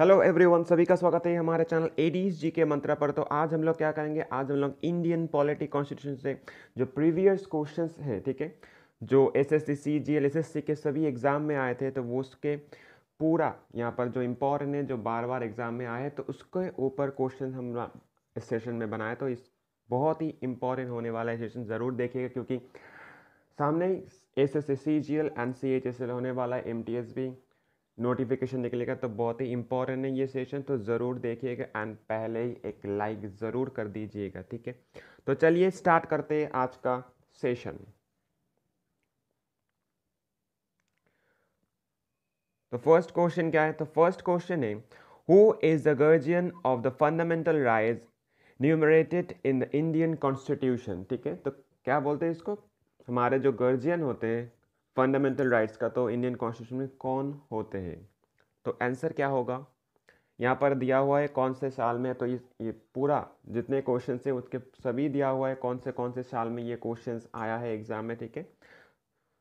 Hello everyone सभी का स्वागत है हमारे चैनल एडीज जी के मंत्रा पर तो आज हम लोग क्या करेंगे आज हम लोग इंडियन पॉलिटी कॉन्स्टिट्यूशन से जो प्रीवियस क्वेश्चन है ठीक है जो S S C C G L S S C के सभी एग्ज़ाम में आए थे तो वो उसके पूरा यहाँ पर जो इम्पोर्टेंट है जो बार बार एग्ज़ाम में आए तो उसके ऊपर क्वेश्चन हम इस सेशन में बनाए तो इस बहुत ही इम्पोर्टेंट होने वाला है सेशन ज़रूर देखिएगा क्योंकि सामने ही S S C G L and C H S L होने वाला है एम टी एस भी नोटिफिकेशन निकलेगा तो बहुत ही इंपॉर्टेंट है ये सेशन तो ज़रूर देखिएगा एंड पहले ही एक लाइक ज़रूर कर दीजिएगा ठीक है तो चलिए स्टार्ट करते हैं आज का सेशन तो फर्स्ट क्वेश्चन क्या है तो फर्स्ट क्वेश्चन है who is the guardian of the fundamental rights enumerated in the Indian constitution ठीक है तो क्या बोलते हैं इसको हमारे जो गर्जियन होते हैं फंडामेंटल राइट्स का तो इंडियन कॉन्स्टिट्यूशन में कौन होते हैं तो आंसर क्या होगा यहाँ पर दिया हुआ है कौन से साल में तो ये ये पूरा जितने क्वेश्चन है उसके सभी दिया हुआ है कौन से कौन से साल में ये क्वेश्चन आया है एग्ज़ाम में ठीक है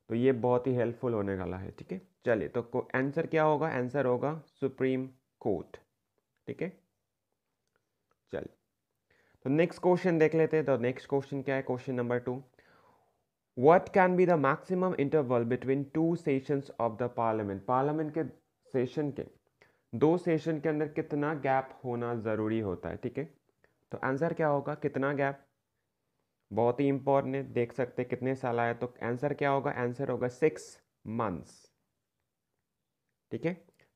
तो ये बहुत ही हेल्पफुल होने वाला है ठीक है चलिए तो आंसर क्या होगा आंसर होगा सुप्रीम कोर्ट ठीक है चलिए तो नेक्स्ट क्वेश्चन देख लेते हैं तो नेक्स्ट क्वेश्चन क्या है question number two what can be the maximum interval between two session of the parliament parliament के सेशन के दो सेशन के अंदर कितना गैप होना ज़रूरी होता है ठीक है तो आंसर क्या होगा कितना गैप बहुत ही इम्पोर्टेंट देख सकते कितने साल आया तो आंसर क्या होगा आंसर होगा सिक्स मंथ्स ठीक है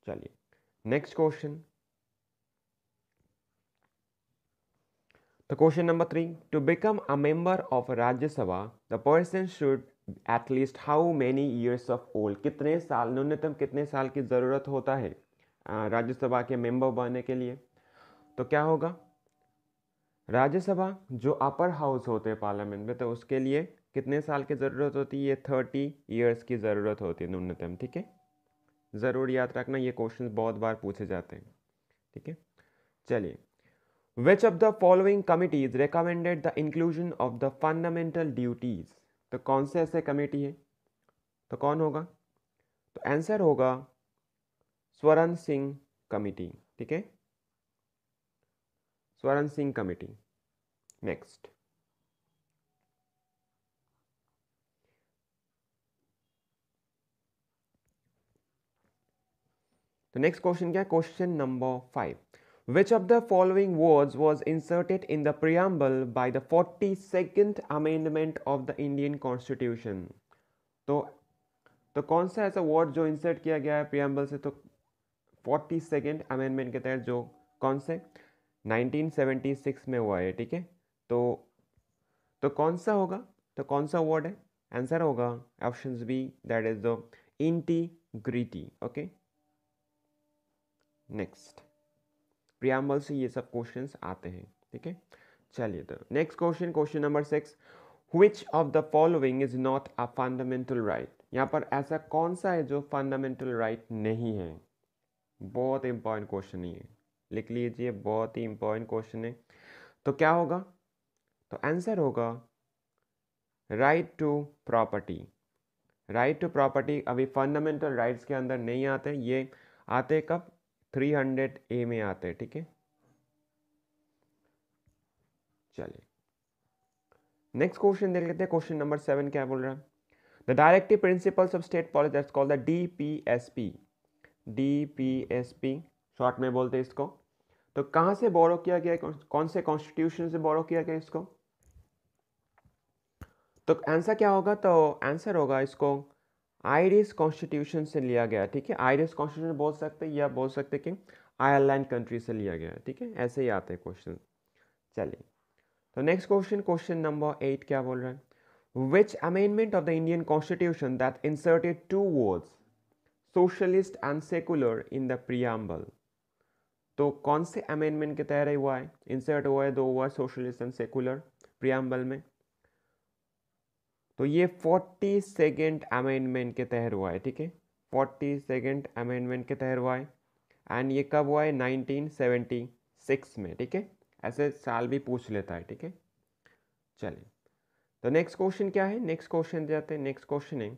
चलिए next question The question number three To become a member of Rajya Sabha, the person should at least how many years of old? कितने साल न्यूनतम कितने साल की ज़रूरत होता है राज्यसभा के मेंबर बनने के लिए तो क्या होगा राज्यसभा जो अपर हाउस होते हैं पार्लियामेंट में तो उसके लिए कितने साल की ज़रूरत होती है ये थर्टी ईयर्स की ज़रूरत होती है न्यूनतम ठीक है ज़रूर याद रखना ये क्वेश्चन बहुत बार पूछे जाते हैं ठीक है चलिए which of the following committees recommended the inclusion of the fundamental duties तो कौन से ऐसे कमेटी है तो कौन होगा तो आंसर होगा स्वरण सिंह कमिटी ठीक है स्वरण सिंह कमेटी नेक्स्ट तो नेक्स्ट क्वेश्चन क्या है question number five Which of the following words was inserted in the preamble by the 42nd Amendment of the Indian Constitution? तो तो कौन सा ऐसा वर्ड जो इंसर्ट किया गया है प्रियम्बल से तो 42nd अमेंडमेंट के तहत जो कौन से 1976 में हुआ है ठीक है तो तो कौन सा होगा तो कौन सा वर्ड है आंसर होगा option B that is the integrity okay next preamble से ये सब क्वेश्चन आते हैं ठीक है चलिए तो next question question number six which of the following is not a fundamental right यहाँ पर ऐसा कौन सा है जो फंडामेंटल राइट right नहीं है बहुत इंपॉर्टेंट क्वेश्चन ये लिख लीजिए बहुत ही इंपॉर्टेंट क्वेश्चन है तो क्या होगा तो आंसर होगा right to property right to property अभी फंडामेंटल राइट्स के अंदर नहीं आते ये आते कब थ्री हंड्रेड ए में आते हैं ठीक है चलिए नेक्स्ट क्वेश्चन देख लेते हैं क्वेश्चन नंबर सेवन क्या बोल रहा है the directive principles of state policy that's called the D P S P D P S P short में बोलते हैं इसको तो कहाँ से बोरो किया गया कौन से कॉन्स्टिट्यूशन से बोरो किया गया इसको तो आंसर क्या होगा तो आंसर होगा इसको आयरिश कॉन्स्टिट्यूशन से लिया गया ठीक है आयरिश कॉन्स्टिट्यूशन बोल सकते हैं या बोल सकते कि आयरलैंड कंट्री से लिया गया ठीक है ऐसे ही आते हैं क्वेश्चन चलिए तो next question question number eight क्या बोल रहा है which amendment of the Indian constitution that inserted two words socialist and secular in the preamble तो कौन से अमेंडमेंट के तहत हुआ है इंसर्ट हुआ है दो word socialist and secular preamble में तो ये फोर्टी सेकेंड अमेंडमेंट के तहत हुआ है ठीक है फोर्टी सेकेंड अमेंडमेंट के तहत हुआ है एंड ये कब हुआ है नाइनटीन सेवेंटी सिक्स में ठीक है ऐसे साल भी पूछ लेता है ठीक है चलिए तो नेक्स्ट क्वेश्चन क्या है नेक्स्ट क्वेश्चन जाते हैं नेक्स्ट क्वेश्चन है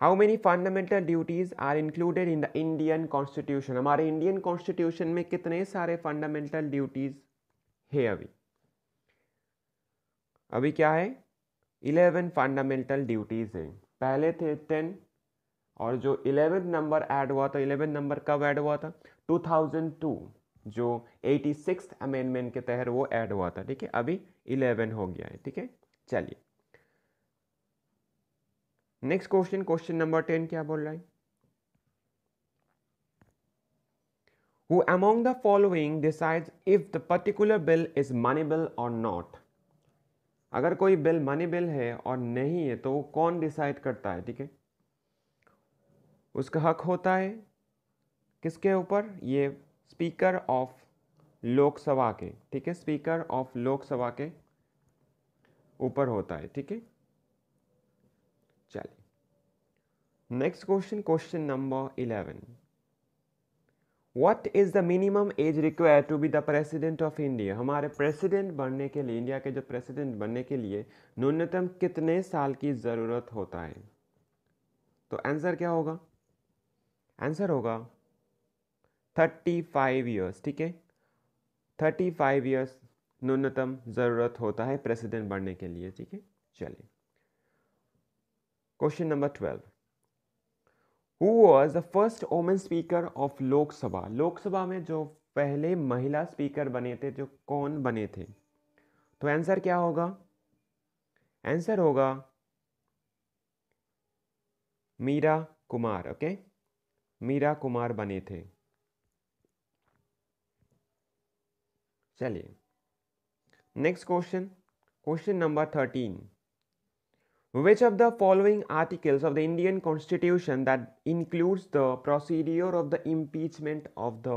how many fundamental duties are included in the Indian constitution हमारे इंडियन कॉन्स्टिट्यूशन में कितने सारे फंडामेंटल ड्यूटीज़ है अभी अभी क्या है इलेवन फंडामेंटल ड्यूटीज़ हैं पहले थे टेन और जो इलेवेंथ नंबर ऐड हुआ था इलेवन नंबर कब ऐड हुआ था 2002 जो एटी सिक्स अमेंडमेंट के तहत वो ऐड हुआ था ठीक है अभी इलेवन हो गया है ठीक है चलिए next question question number ten क्या बोल रहा है who among the following decides if the particular bill is money bill और नॉट अगर कोई बिल मनी बिल है और नहीं है तो वो कौन डिसाइड करता है ठीक है उसका हक होता है किसके ऊपर ये स्पीकर ऑफ लोकसभा के ठीक है स्पीकर ऑफ लोकसभा के ऊपर होता है ठीक है चलिए next question question number eleven what is the minimum age require to be the president of India हमारे प्रेसिडेंट बनने के लिए इंडिया के जो प्रेसिडेंट बनने के लिए न्यूनतम कितने साल की ज़रूरत होता है तो आंसर क्या होगा आंसर होगा थर्टी फाइव ईयर्स ठीक है थर्टी फाइव ईयर्स न्यूनतम ज़रूरत होता है प्रेसिडेंट बनने के लिए ठीक है चलिए question number twelve who was the first woman speaker of Lok Sabha Lok Sabha में जो पहले महिला स्पीकर बने थे जो कौन बने थे तो आंसर क्या होगा आंसर होगा मीरा कुमार ओके मीरा कुमार बने थे चलिए next question question number thirteen Which of the following articles of the Indian Constitution that includes the procedure of the impeachment of the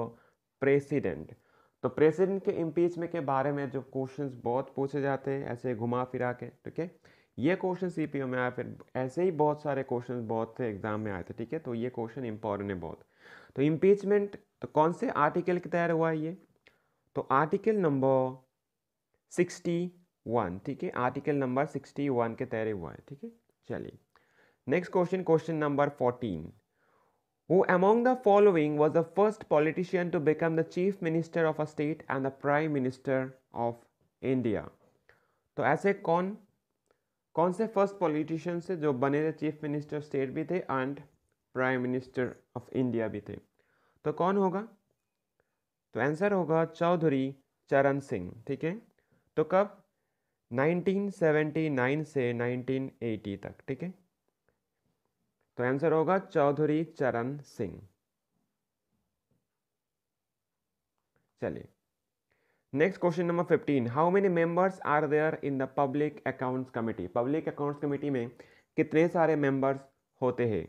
president? तो प्रेसिडेंट के इम्पीचमेंट के बारे में जो क्वेश्चंस बहुत पूछे जाते हैं ऐसे घुमा फिरा के ठीक है ये क्वेश्चन ओ में आया फिर ऐसे ही बहुत सारे क्वेश्चन बहुत थे एग्जाम में आए थे ठीक है तो ये क्वेश्चन इंपॉर्टेंट है बहुत तो इम्पीचमेंट तो कौन से आर्टिकल के तैयार हुआ है ये तो आर्टिकल नंबर सिक्सटी वन ठीक है आर्टिकल नंबर सिक्सटी वन के तहरे हुआ है ठीक है चलिए next question question number fourteen who among the following was the first politician to become the chief minister of a state and the prime minister of India तो ऐसे कौन कौन से फर्स्ट पॉलिटिशियन थे जो बने थे चीफ मिनिस्टर स्टेट भी थे and prime minister of India भी थे तो कौन होगा तो आंसर होगा चौधरी चरण सिंह ठीक है तो कब 1979 से 1980 तक ठीक है तो आंसर होगा चौधरी चरण सिंह चलिए next question number fifteen how many members are there in the public accounts committee public accounts committee में कितने सारे मेंबर्स होते हैं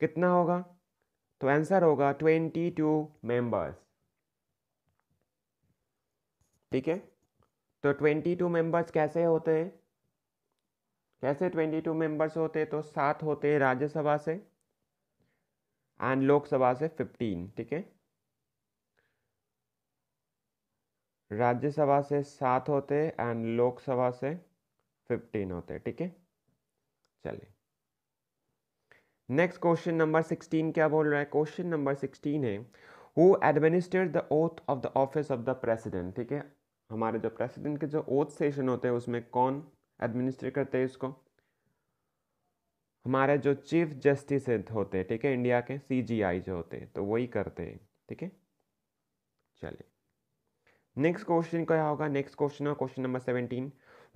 कितना होगा तो आंसर होगा ट्वेंटी टू मेंबर्स ठीक है तो ट्वेंटी टू मेम्बर्स कैसे होते हैं कैसे ट्वेंटी टू मेम्बर्स होते तो सात होते राज्यसभा से एंड लोकसभा से फिफ्टीन ठीक है राज्यसभा से सात होते एंड लोकसभा से फिफ्टीन होते ठीक है चलिए नेक्स्ट क्वेश्चन नंबर सिक्सटीन क्या बोल रहा है क्वेश्चन नंबर सिक्सटीन है who administer the oath of the office of the president ठीक है हमारे जो प्रेसिडेंट के जो ओथ सेशन होते हैं उसमें कौन एडमिनिस्ट्रेट करते हैं इसको हमारे जो चीफ जस्टिस होते हैं ठीक है इंडिया के सीजीआई जो होते हैं तो वही करते हैं ठीक है चलिए नेक्स्ट क्वेश्चन क्या होगा नेक्स्ट क्वेश्चन है question number seventeen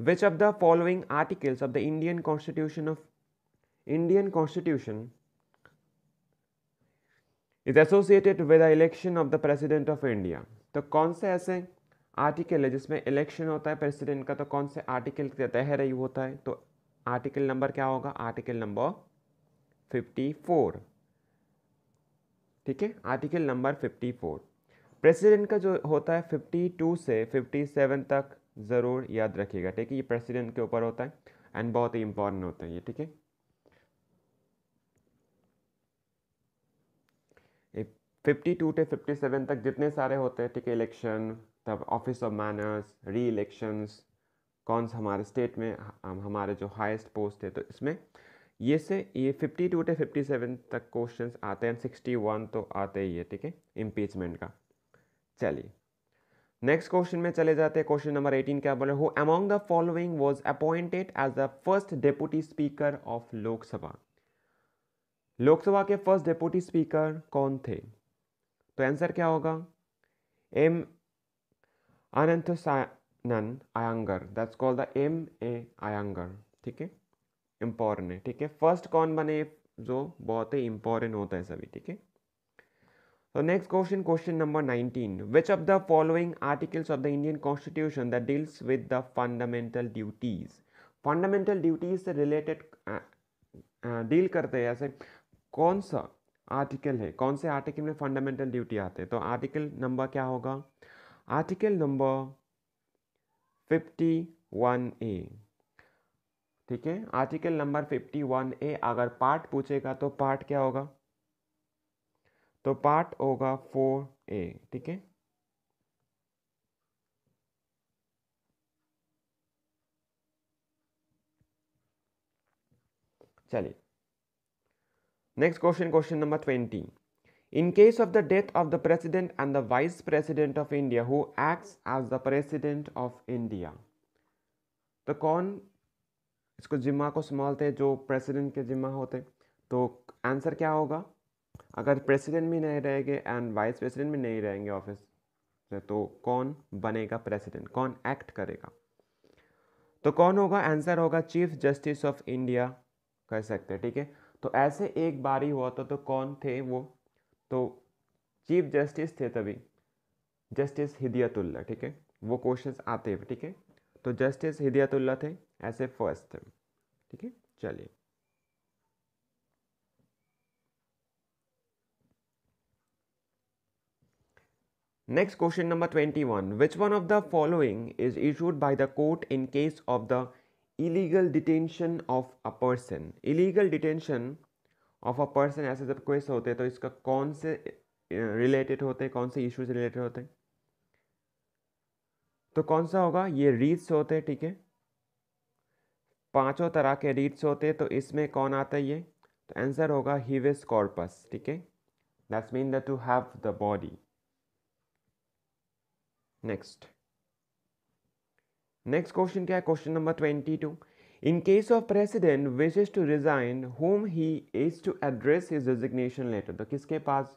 which of the following articles of the Indian constitution of Indian constitution is associated with the election of the president of India तो कौन से ऐसे आर्टिकल है जिसमें इलेक्शन होता है प्रेसिडेंट का तो कौन से आर्टिकल के तहत ही होता है तो आर्टिकल नंबर क्या होगा आर्टिकल नंबर फिफ्टी फोर ठीक है article number fifty four president का जो होता है फिफ्टी टू से फिफ्टी सेवन तक ज़रूर याद रखिएगा ठीक है ये प्रेसिडेंट के ऊपर होता है एंड बहुत ही इंपॉर्टेंट होता है ये ठीक है fifty two to fifty seven तक जितने सारे होते हैं ठीक है इलेक्शन तब office of manners reelections कौन सा हमारे स्टेट में हमारे जो हाईएस्ट पोस्ट है तो इसमें ये से ये fifty two to fifty seven तक क्वेश्चन आते हैं सिक्सटी वन तो आते ही है ठीक है इम्पीचमेंट का चलिए नेक्स्ट क्वेश्चन में चले जाते हैं क्वेश्चन नंबर एटीन क्या बोले हो among the following was appointed as the first deputy speaker of Lok Sabha Lok Sabha के फर्स्ट डेप्यूटी स्पीकर कौन थे तो आंसर क्या होगा एम अनंतस Ayyangar that's called the M A Ayyangar ठीक है इम्पोर्टेंट है ठीक है फर्स्ट कौन बने जो बहुत ही इंपॉर्टेंट होता है सभी ठीक है तो next question question number nineteen which of the following articles of the Indian constitution the deals with the fundamental duties fundamental duties से रिलेटेड डील uh, uh, करते हैं ऐसे कौन सा आर्टिकल है कौन से आर्टिकल में फंडामेंटल ड्यूटी आते हैं तो आर्टिकल नंबर क्या होगा आर्टिकल नंबर फिफ्टी ए ठीक है आर्टिकल नंबर फिफ्टी ए अगर पार्ट पूछेगा तो पार्ट क्या होगा तो पार्ट होगा फोर ए ठीक है चलिए next question question number twenty In case of the death of the President and the Vice President of India who acts as the President of India, तो कौन इसको जिम्मा को संभालते हैं जो प्रेसिडेंट के जिम्मा होते तो आंसर क्या होगा अगर प्रेसिडेंट भी नहीं रहेंगे एंड वाइस प्रेसिडेंट भी नहीं रहेंगे ऑफिस से तो कौन बनेगा प्रेसिडेंट कौन एक्ट करेगा तो कौन होगा आंसर होगा चीफ जस्टिस ऑफ इंडिया कह सकते हैं ठीक है तो ऐसे एक बारी हुआ था तो कौन थे वो तो चीफ जस्टिस थे तभी जस्टिस हिदियतुल्ला ठीक है वो क्वेश्चंस आते हैं ठीक है तो जस्टिस हिदयतुल्ला थे ऐसे फर्स्ट थे ठीक है चलिए next question number twenty one which one of the following is issued by the court in case of the illegal detention of a person illegal detention of a person ऐसे जब question होते हैं तो इसका कौन से रिलेटेड होते हैं कौन से इशू रिलेटेड होते हैं तो कौन सा होगा ये रीड्स होते हैं ठीक है पांचों तरह के रीड्स होते हैं तो इसमें कौन आता है ये तो आंसर होगा हिविस कॉर्पस ठीक है that's mean the to have the body next next question क्या है question number twenty two In case of president wishes to resign, whom he is to address his resignation letter. तो किसके पास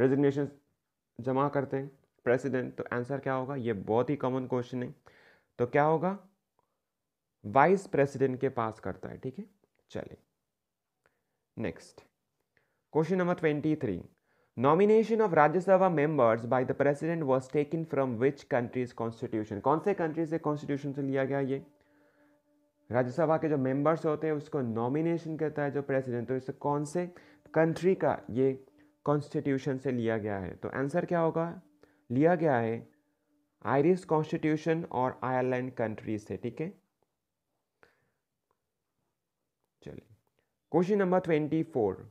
resignation जमा करते हैं president तो answer क्या होगा ये बहुत ही कॉमन क्वेश्चन है तो क्या होगा वाइस प्रेसिडेंट के पास करता है ठीक है चलिए next question number twenty three nomination of Rajya Sabha members by the president was taken from which countries constitution कौन से कंट्री से कॉन्स्टिट्यूशन से लिया गया ये राज्यसभा के जो मेंबर्स होते हैं उसको नॉमिनेशन कहता है जो प्रेसिडेंट तो इससे कौन से कंट्री का ये कॉन्स्टिट्यूशन से लिया गया है तो आंसर क्या होगा लिया गया है आयरिश कॉन्स्टिट्यूशन और आयरलैंड कंट्री से ठीक है चलिए question number twenty four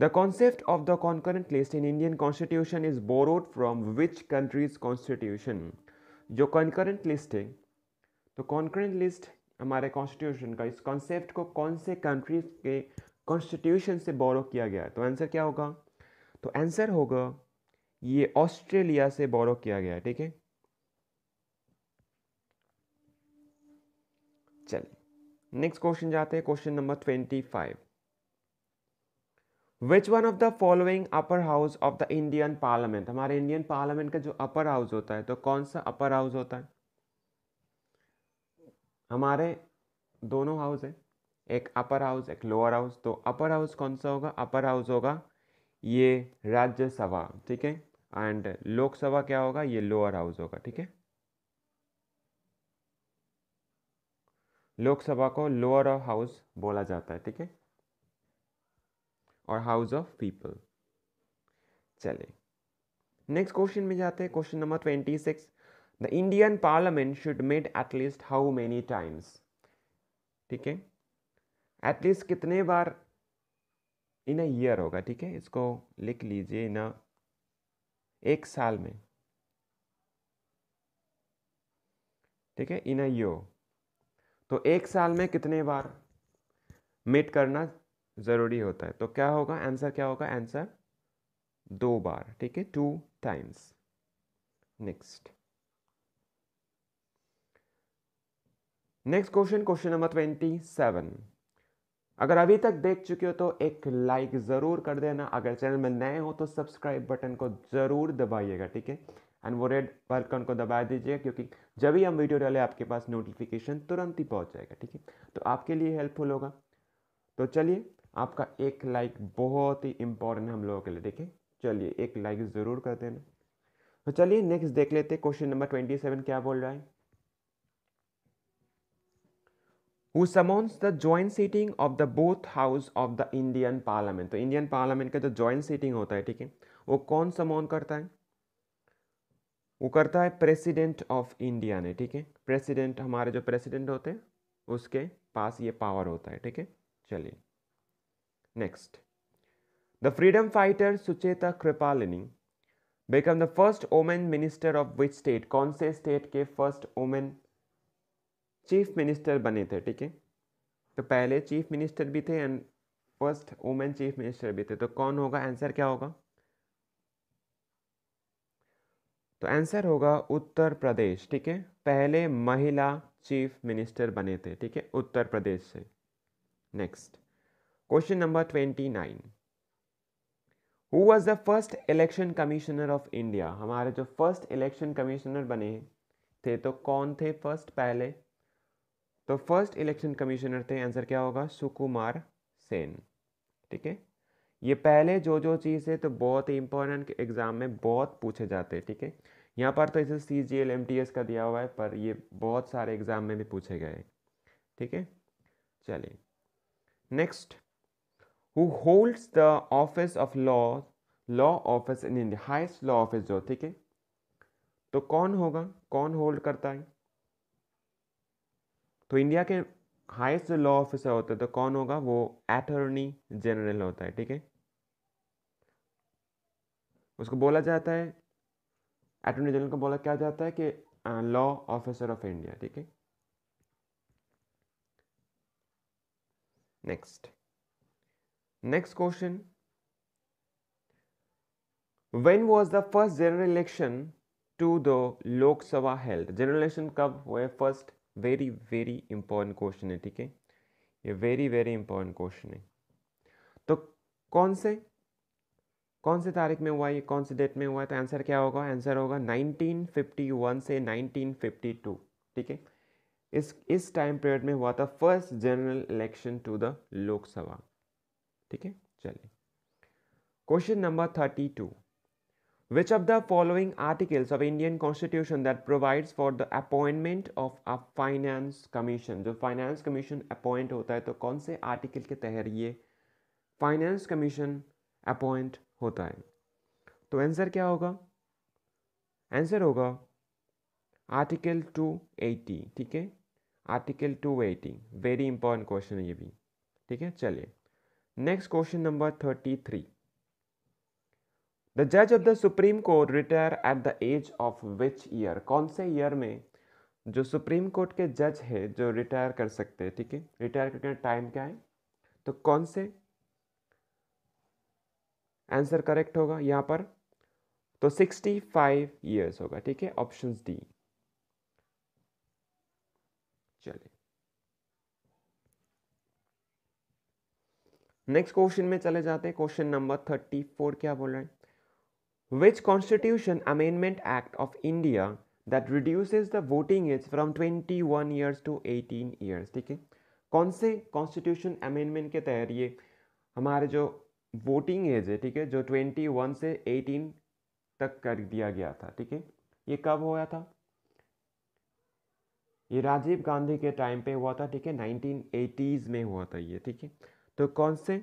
the concept of the concurrent list in Indian constitution is borrowed from which countries constitution जो कॉन्करेंट लिस्ट है तो कॉन्करेंट लिस्ट हमारे कॉन्स्टिट्यूशन का इस कॉन्सेप्ट को कौन से कंट्रीज के कॉन्स्टिट्यूशन से बोरो किया गया है तो आंसर क्या होगा तो आंसर होगा ये ऑस्ट्रेलिया से बोरो किया गया है ठीक है चलिए नेक्स्ट क्वेश्चन जाते हैं question number twenty five which one of the following upper house of the Indian parliament हमारे इंडियन पार्लियामेंट का जो अपर हाउस होता है तो कौन सा अपर हाउस होता है हमारे दोनों हाउस है एक अपर हाउस एक लोअर हाउस तो अपर हाउस कौन सा होगा अपर हाउस होगा ये राज्यसभा ठीक है एंड लोकसभा क्या होगा ये लोअर हाउस होगा ठीक है लोकसभा को लोअर ऑफ हाउस बोला जाता है ठीक है और हाउस ऑफ पीपल चले नेक्स्ट क्वेश्चन में जाते हैं question number twenty six the Indian parliament should meet at least how many times ठीक है एटलीस्ट कितने बार इन अ ईयर होगा ठीक है इसको लिख लीजिए इन एक साल में ठीक है इन अ तो एक साल में कितने बार मीट करना ज़रूरी होता है तो क्या होगा आंसर क्या होगा आंसर दो बार ठीक है two times next next question question number twenty seven अगर अभी तक देख चुके हो तो एक लाइक ज़रूर कर देना अगर चैनल में नए हो तो सब्सक्राइब बटन को ज़रूर दबाइएगा ठीक है एंड वो रेड बटन को दबा दीजिएगा क्योंकि जब भी हम वीडियो डाले आपके पास नोटिफिकेशन तुरंत ही पहुंच जाएगा ठीक है तो आपके लिए हेल्पफुल होगा तो चलिए आपका एक लाइक बहुत ही है हम लोगों के लिए ठीक है चलिए एक लाइक ज़रूर कर देना तो चलिए नेक्स्ट देख लेते क्वेश्चन नंबर ट्वेंटी सेवन क्या बोल रहा है who summons the joint sitting of the both house of the Indian parliament तो इंडियन पार्लियामेंट का जो ज्वाइंट सीटिंग होता है ठीक है वो कौन समॉन करता है वो करता है प्रेसिडेंट ऑफ इंडिया ने ठीक है प्रेसिडेंट हमारे जो प्रेसिडेंट होते हैं उसके पास ये पावर होता है ठीक है चलिए next the freedom fighter Sucheta Kripalani become the first women minister of which state कौन से स्टेट के फर्स्ट वोमेन चीफ मिनिस्टर बने थे ठीक है तो पहले चीफ मिनिस्टर भी थे and first women chief minister भी थे तो कौन होगा आंसर क्या होगा तो आंसर होगा उत्तर प्रदेश ठीक है पहले महिला चीफ मिनिस्टर बने थे ठीक है उत्तर प्रदेश से next question number twenty nine who was the first election commissioner of India हमारे जो फर्स्ट इलेक्शन कमिश्नर बने थे तो कौन थे फर्स्ट पहले तो फर्स्ट इलेक्शन कमिश्नर थे आंसर क्या होगा सुकुमार सेन ठीक है ये पहले जो जो चीज़ है तो बहुत ही इंपॉर्टेंट एग्जाम में बहुत पूछे जाते हैं ठीक है यहाँ पर तो इसे C G L M T S का दिया हुआ है पर ये बहुत सारे एग्जाम में भी पूछे गए ठीक है चलिए next who holds the office of law law office in India highest law office जो ठीक है तो कौन होगा कौन होल्ड करता है तो इंडिया के हाईएस्ट जो लॉ ऑफिसर होते तो कौन होगा वो अटॉर्नी जनरल होता है ठीक है उसको बोला जाता है अटॉर्नी जनरल को बोला क्या जाता है कि लॉ ऑफिसर ऑफ इंडिया ठीक है next next question when was the first general election to the Lok Sabha held general election कब हुए first very very important question है ठीक है ये वेरी वेरी इंपॉर्टेंट क्वेश्चन है तो कौन से कौन से तारीख में हुआ ये कौन से डेट में हुआ तो आंसर क्या होगा आंसर होगा 1951 से 1952 ठीक है इस इस टाइम पीरियड में हुआ था first general election to the Lok Sabha ठीक है चलिए question number thirty two Which of the following articles of Indian Constitution that provides for the appointment of a finance commission? जो finance commission appoint होता है तो कौन से article के तहत ये finance commission appoint होता है तो answer क्या होगा Answer होगा article 280 ठीक है Article 280 very important question है ये भी ठीक है चलिए next question number 33 द जज of the supreme court retire at the age of which year कौन से ईयर में जो सुप्रीम कोर्ट के जज है जो रिटायर कर सकते हैं ठीक है रिटायर करके टाइम क्या है तो कौन से आंसर करेक्ट होगा यहाँ पर तो 65 फाइव ईयर्स होगा ठीक है ऑप्शन डी चलिए नेक्स्ट क्वेश्चन में चले जाते हैं क्वेश्चन नंबर थर्टी फोर क्या बोल रहे हैं Which Constitution Amendment Act of India that reduces the voting age from 21 years to 18 years ठीक है कौन से कॉन्स्टिट्यूशन अमेंडमेंट के तहत ये हमारे जो वोटिंग एज है ठीक है जो 21 से 18 तक कर दिया गया था ठीक है ये कब हुआ था ये राजीव गांधी के टाइम पे हुआ था ठीक है 1980s में हुआ था ये ठीक है तो कौन से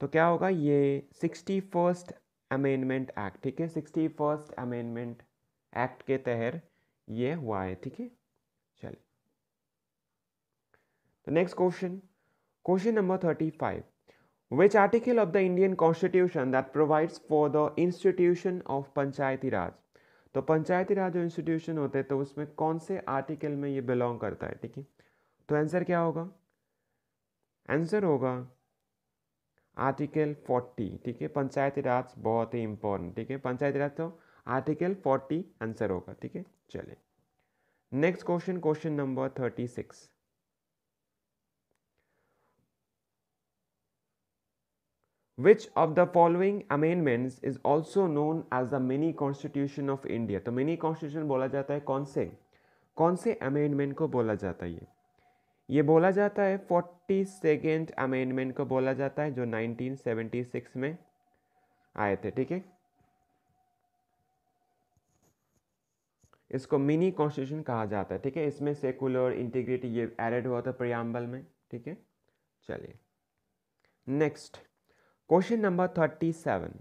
तो क्या होगा ये सिक्सटी फर्स्ट अमेंडमेंट एक्ट ठीक है सिक्सटी फर्स्ट अमेंडमेंट एक्ट के तहत ये हुआ है ठीक है चलिए तो next question question number thirty five which article of the Indian constitution that provides for the institution of Panchayati Raj तो पंचायती राज जो इंस्टीट्यूशन होते हैं तो उसमें कौन से आर्टिकल में ये बिलोंग करता है ठीक है तो आंसर क्या होगा आंसर होगा आर्टिकल 40 ठीक है पंचायती राज बहुत ही इंपॉर्टेंट ठीक है पंचायती राज तो आर्टिकल 40 आंसर होगा ठीक है चलिए next question question number 36 Which of the following amendments is also known as the mini constitution of India? तो mini constitution बोला जाता है कौन से कौन से amendment को बोला जाता है ये ये बोला जाता है फोर्टी सेकेंड अमेंडमेंट को बोला जाता है जो 1976 में आए थे ठीक है इसको मिनी कॉन्स्टिट्यूशन कहा जाता है ठीक है इसमें सेकुलर इंटीग्रिटी ये एडेड हुआ था प्रियाम्बल में ठीक है चलिए next question number thirty seven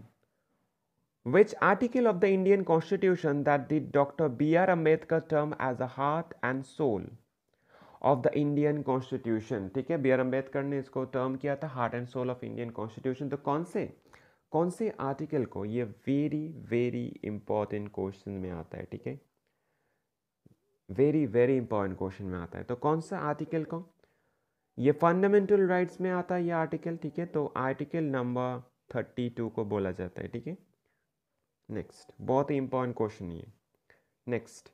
which article of the Indian constitution that did doctor B R Ambedkar term as a heart and soul of the Indian constitution ठीक है बी आर अम्बेडकर ने इसको टर्म किया था heart and soul of Indian constitution तो कौन से कौन से आर्टिकल को ये वेरी वेरी इंपॉर्टेंट क्वेश्चन में आता है ठीक है वेरी वेरी इंपॉर्टेंट क्वेश्चन में आता है तो कौन सा आर्टिकल को ये फंडामेंटल राइट्स में आता है ये आर्टिकल ठीक है तो आर्टिकल नंबर थर्टी टू को बोला जाता है ठीक है नेक्स्ट बहुत ही इंपॉर्टेंट क्वेश्चन ये next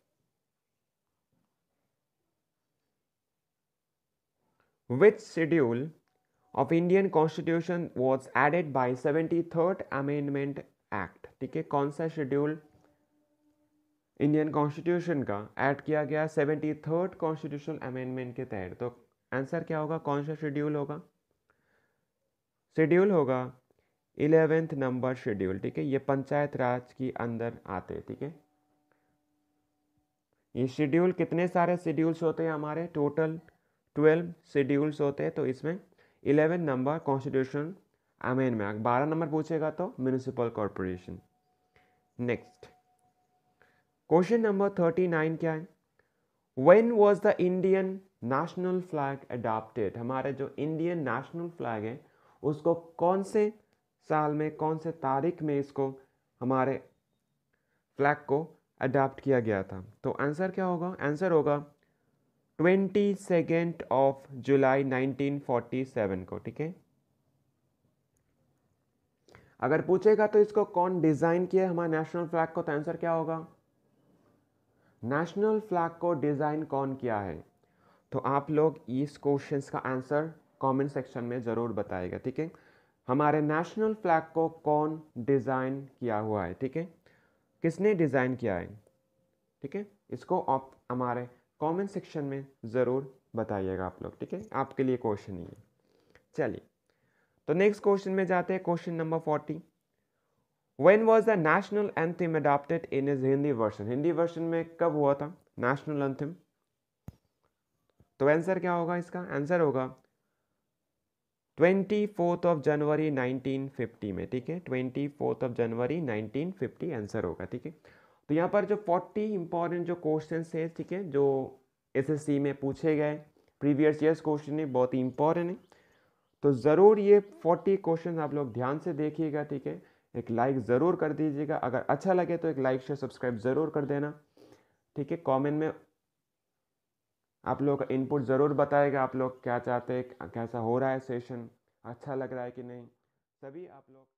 Which schedule of Indian Constitution was added by 73rd Amendment Act? ठीक है कौन सा शेड्यूल इंडियन कॉन्स्टिट्यूशन का ऐड किया गया सेवेंटी थर्ड कॉन्स्टिट्यूशन अमेंडमेंट के तहत तो आंसर क्या होगा कौन सा शेड्यूल होगा शेड्यूल होगा इलेवेंथ नंबर शेड्यूल ठीक है ये पंचायत राज के अंदर आते ठीक है ये शेड्यूल कितने सारे शेड्यूल्स होते हैं हमारे टोटल ट्वेल्व शेड्यूल्स होते हैं तो इसमें इलेवन नंबर कॉन्स्टिट्यूशन अमेन में बारह नंबर पूछेगा तो municipal corporation next question number thirty nine क्या है when was the Indian national flag adopted हमारे जो इंडियन नेशनल फ्लैग है उसको कौन से साल में कौन से तारीख में इसको हमारे फ्लैग को अडाप्ट किया गया था तो आंसर क्या होगा आंसर होगा ट्वेंटी सेकेंड ऑफ जुलाई 1947 को ठीक है अगर पूछेगा तो इसको कौन डिज़ाइन किया हमारे नेशनल फ्लैग को तो आंसर क्या होगा नेशनल फ्लैग को डिज़ाइन कौन किया है तो आप लोग इस क्वेश्चन का आंसर कमेंट सेक्शन में ज़रूर बताएगा ठीक है हमारे नेशनल फ्लैग को कौन डिज़ाइन किया हुआ है ठीक है किसने डिज़ाइन किया है ठीक है इसको आप हमारे कमेंट सेक्शन में ज़रूर बताइएगा आप लोग ठीक है आपके लिए क्वेश्चन ही है चलिए तो नेक्स्ट क्वेश्चन में जाते हैं question number forty when was the national anthem adopted in is Hindi version Hindi version में कब हुआ था नेशनल एंथम तो आंसर क्या होगा इसका आंसर होगा ट्वेंटी फोर्थ ऑफ जनवरी 1950 में ठीक है twenty fourth of January 1950 answer होगा ठीक है तो यहाँ पर जो 40 इंपॉर्टेंट जो क्वेश्चन हैं ठीक है जो एसएससी में पूछे गए प्रीवियस ईयर्स क्वेश्चन है बहुत ही इंपॉर्टेंट है तो ज़रूर ये 40 क्वेश्चन आप लोग ध्यान से देखिएगा ठीक है एक लाइक ज़रूर कर दीजिएगा अगर अच्छा लगे तो एक लाइक शेयर सब्सक्राइब ज़रूर कर देना ठीक है कॉमेंट में आप लोग का इनपुट ज़रूर बताएगा आप लोग क्या चाहते हैं कैसा हो रहा है सेशन अच्छा लग रहा है कि नहीं सभी आप लोग